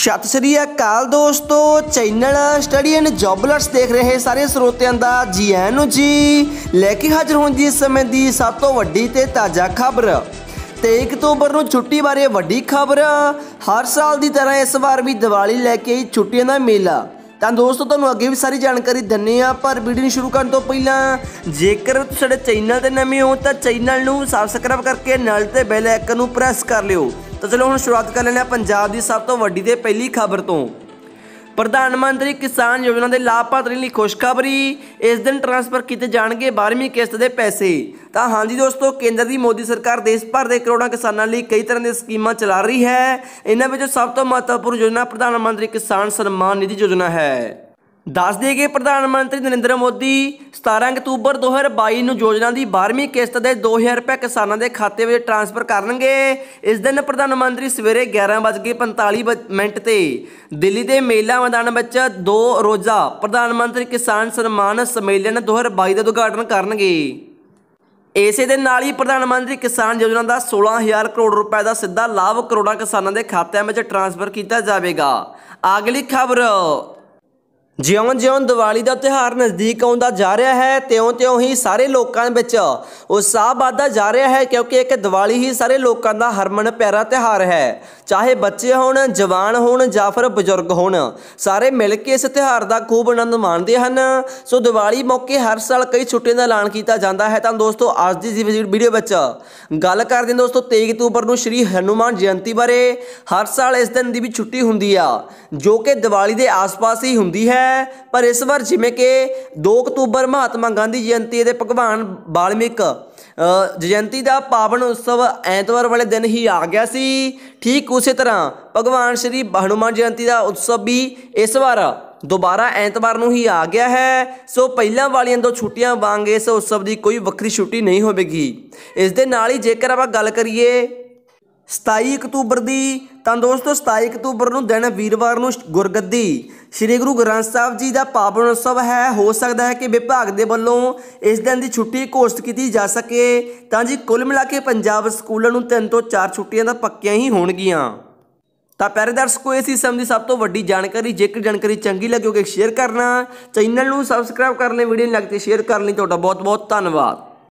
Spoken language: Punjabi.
ਸਤਿ ਸ੍ਰੀ ਅਕਾਲ ਦੋਸਤੋ ਚੈਨਲ ਸਟੱਡੀ ਐਂਡ ਜੌਬਲਰਸ ਦੇਖ ਰਹੇ ਸਾਰੇ ਸਰੋਤਿਆਂ ਦਾ ਜੀ ਆਇਆਂ ਨੂੰ ਜੀ ਲੈ ਕੇ ਹਾਜ਼ਰ ਹੋਣ ਦੀ ਸਮੇਂ ਦੀ ਸਭ ਤੋਂ ਵੱਡੀ ਤੇ ਤਾਜ਼ਾ ਖਬਰ 23 ਅਕਤੂਬਰ ਨੂੰ ਛੁੱਟੀ ਬਾਰੇ ਵੱਡੀ ਖਬਰ ਹਰ ਸਾਲ ਦੀ ਤਰ੍ਹਾਂ ਇਸ ਵਾਰ ਵੀ ਦੀਵਾਲੀ ਲੈ ਕੇ ਛੁੱਟੀਆਂ ਦਾ ਮੇਲਾ ਤਾਂ ਦੋਸਤੋ ਤੁਹਾਨੂੰ ਅੱਗੇ ਵੀ ਸਾਰੀ ਜਾਣਕਾਰੀ ਦਿੰਨੇ ਆ ਪਰ ਵੀਡੀਓ ਨੂੰ ਸ਼ੁਰੂ ਕਰਨ ਤੋਂ ਪਹਿਲਾਂ ਜੇਕਰ ਤੁਸੀਂ ਸਾਡੇ ਚੈਨਲ ਤੇ ਨਵੇਂ ਹੋ ਤਾਂ ਚੈਨਲ ਨੂੰ ਸਬਸਕ੍ਰਾਈਬ ਕਰਕੇ ਨਾਲ ਤੇ ਬੈਲ ਆਈਕਨ ਨੂੰ ਪ੍ਰੈਸ ਕਰ ਲਿਓ ਤਾਂ ਚਲੋ ਹੁਣ ਸ਼ੁਰੂਆਤ ਕਰ ਲੈਂਦੇ ਆ ਪੰਜਾਬ ਦੀ ਸਭ ਤੋਂ ਵੱਡੀ ਤੇ ਪਹਿਲੀ ਖਬਰ ਤੋਂ ਪ੍ਰਧਾਨ ਮੰਤਰੀ ਕਿਸਾਨ ਯੋਜਨਾ ਦੇ ਲਾਭਪਾਤਰੀ ਲਈ ਖੁਸ਼ਖਬਰੀ ਇਸ ਦਿਨ ਟ੍ਰਾਂਸਫਰ ਕੀਤੇ ਜਾਣਗੇ 12ਵੀਂ ਕਿਸ਼ਤ ਦੇ ਪੈਸੇ ਤਾਂ ਹਾਂਜੀ ਦੋਸਤੋ ਕੇਂਦਰ ਦੀ ਮੋਦੀ ਸਰਕਾਰ ਦੇਸ਼ ਭਰ ਦੇ ਕਰੋੜਾਂ ਕਿਸਾਨਾਂ ਲਈ ਕਈ ਤਰ੍ਹਾਂ ਦੀਆਂ ਸਕੀਮਾਂ ਚਲਾ ਰਹੀ ਹੈ ਇਹਨਾਂ ਵਿੱਚੋਂ ਸਭ ਤੋਂ ਮਹੱਤਵਪੂਰਨ ਯੋਜਨਾ ਪ੍ਰਧਾਨ ਮੰਤਰੀ ਕਿਸਾਨ ਸਨਮਾਨ ਨਿਧੀ ਯੋਜਨਾ ਹੈ ਦੱਸ ਦਈਏ ਕਿ ਪ੍ਰਧਾਨ ਮੰਤਰੀ ਨਰਿੰਦਰ ਮੋਦੀ 17 ਅਕਤੂਬਰ 2022 ਨੂੰ ਯੋਜਨਾ ਦੀ 12ਵੀਂ ਕਿਸ਼ਤ ਦੇ 2000 ਰੁਪਏ ਕਿਸਾਨਾਂ ਦੇ ਖਾਤੇ ਵਿੱਚ ਟ੍ਰਾਂਸਫਰ ਕਰਨਗੇ ਇਸ ਦਿਨ ਪ੍ਰਧਾਨ ਮੰਤਰੀ ਸਵੇਰੇ 11:45 ਮਿੰਟ ਤੇ ਦਿੱਲੀ ਦੇ ਮੇਲਾ ਮੈਦਾਨ ਵਿੱਚ ਦੋ ਰੋਜ਼ਾ ਪ੍ਰਧਾਨ ਮੰਤਰੀ ਕਿਸਾਨ ਸਨਮਾਨ ਸੰਮੇਲਨ 2022 ਦਾ ਉਦਘਾਟਨ ਕਰਨਗੇ ਇਸੇ ਦੇ ਨਾਲ ਹੀ ਪ੍ਰਧਾਨ ਮੰਤਰੀ ਕਿਸਾਨ ਯੋਜਨਾ ਦਾ 16000 ਕਰੋੜ ਰੁਪਏ ਦਾ ਸਿੱਧਾ ਲਾਭ ਕਰੋੜਾਂ ਕਿਸਾਨਾਂ ਦੇ ਖਾਤਿਆਂ ਵਿੱਚ ਟ੍ਰਾਂਸਫਰ ਕੀਤਾ ਜਾਵੇਗਾ ਅਗਲੀ ਖਬਰ ਜਿਉਂ-ਜਿਉਂ ਦੀਵਾਲੀ ਦਾ ਤਿਉਹਾਰ ਨਜ਼ਦੀਕ ਆਉਂਦਾ ਜਾ ਰਿਹਾ ਹੈ ਤਿਉਂ-ਤਿਉਂ ਹੀ ਸਾਰੇ ਲੋਕਾਂ ਵਿੱਚ ਉਤਸ਼ਾਹ ਵਧਦਾ ਜਾ ਰਿਹਾ ਹੈ ਕਿਉਂਕਿ ਇੱਕ ਦੀਵਾਲੀ ਹੀ ਸਾਰੇ ਲੋਕਾਂ ਦਾ ਹਰਮਨ ਪਿਆਰਾ ਤਿਉਹਾਰ ਹੈ ਚਾਹੇ ਬੱਚੇ ਹੋਣ ਜਵਾਨ ਹੋਣ ਜਾਂ ਫਿਰ ਬਜ਼ੁਰਗ ਹੋਣ ਸਾਰੇ ਮਿਲ ਕੇ ਇਸ ਤਿਉਹਾਰ ਦਾ ਖੂਬ ਆਨੰਦ ਮਾਣਦੇ ਹਨ ਸੋ ਦੀਵਾਲੀ ਮੌਕੇ ਹਰ ਸਾਲ ਕਈ ਛੁੱਟੀਆਂ ਦਾ ਐਲਾਨ ਕੀਤਾ ਜਾਂਦਾ ਹੈ ਤਾਂ ਦੋਸਤੋ ਅੱਜ ਦੀ ਵੀਡੀਓ ਵਿੱਚ ਗੱਲ ਕਰਦੇ ਹਾਂ ਦੋਸਤੋ 23 ਅਕਤੂਬਰ ਨੂੰ ਸ਼੍ਰੀ ਹਨੂਮਾਨ ਜਯੰਤੀ ਬਾਰੇ ਹਰ ਸਾਲ ਇਸ ਦਿਨ ਦੀ ਵੀ ਛੁੱਟੀ ਹੁੰਦੀ ਆ ਜੋ ਕਿ ਦੀਵਾਲੀ ਦੇ ਆਸ-ਪਾਸ ਹੀ ਹੁੰਦੀ ਹੈ ਹੈ ਪਰ ਇਸ ਵਾਰ ਜਿਵੇਂ ਕਿ 2 ਅਕਤੂਬਰ ਮਹਾਤਮਾ ਗਾਂਧੀ ਜਯੰਤੀ ਦੇ ਭਗਵਾਨ ਬਾਲਮਿਕ ਜਯੰਤੀ ਦਾ ਪਾਵਨ ਉਤਸਵ ਐਤਵਾਰ ਵਾਲੇ ਦਿਨ ਹੀ ਆ ਗਿਆ ਸੀ ਠੀਕ ਉਸੇ ਤਰ੍ਹਾਂ ਭਗਵਾਨ ਸ਼੍ਰੀ ਹਨੂਮਾਨ ਜਯੰਤੀ ਦਾ ਉਤਸਵ ਵੀ ਇਸ ਵਾਰ ਦੁਬਾਰਾ ਐਤਵਾਰ ਨੂੰ ਹੀ ਆ ਗਿਆ ਹੈ ਸੋ ਪਹਿਲਾਂ ਵਾਲੀਆਂ ਦੋ ਛੁੱਟੀਆਂ ਵਾਂਗ ਇਸ ਉਤਸਵ ਦੀ ਕੋਈ ਵੱਖਰੀ ਛੁੱਟੀ ਨਹੀਂ ਹੋਵੇਗੀ ਇਸ ਦੇ ਨਾਲ ਹੀ ਜੇਕਰ ਆਪਾਂ ਗੱਲ ਕਰੀਏ 27 ਅਕਤੂਬਰ ਦੀ ਤਾਂ ਦੋਸਤੋ 27 ਅਕਤੂਬਰ ਨੂੰ ਦਿਨ ਵੀਰਵਾਰ ਨੂੰ ਗੁਰਗੱਦੀ ਸ੍ਰੀ ਗੁਰੂ ਗ੍ਰੰਥ ਸਾਹਿਬ ਜੀ ਦਾ ਪਾਵਨ ਉਤਸਵ ਹੈ ਹੋ ਸਕਦਾ ਹੈ ਕਿ ਵਿਭਾਗ ਦੇ ਵੱਲੋਂ ਇਸ ਦਿਨ ਦੀ ਛੁੱਟੀ ਘੋਸ਼ਿਤ ਕੀਤੀ ਜਾ ਸਕੇ ਤਾਂ ਜੀ ਕੁੱਲ ਮਿਲਾ ਕੇ ਪੰਜਾਬ ਸਕੂਲਾਂ ਨੂੰ ਤਿੰਨ ਤੋਂ ਚਾਰ ਛੁੱਟੀਆਂ ਤਾਂ ਪੱਕੀਆਂ ਹੀ ਹੋਣਗੀਆਂ ਤਾਂ ਪਿਆਰੇ ਦਰਸ਼ਕੋ ਇਸ ਸੀ ਦੀ ਸਭ ਤੋਂ ਵੱਡੀ ਜਾਣਕਾਰੀ ਜੇਕਰ ਜਾਣਕਾਰੀ ਚੰਗੀ ਲੱਗੇ ਉਹ ਸ਼ੇਅਰ ਕਰਨਾ ਚੈਨਲ ਨੂੰ ਸਬਸਕ੍ਰਾਈਬ ਕਰ ਲੈ ਵੀਡੀਓ ਨੂੰ ਲਾਈਕ ਤੇ ਸ਼ੇਅਰ ਕਰਨ ਲਈ ਤੁਹਾਡਾ ਬਹੁਤ ਬਹੁਤ ਧੰਨਵਾਦ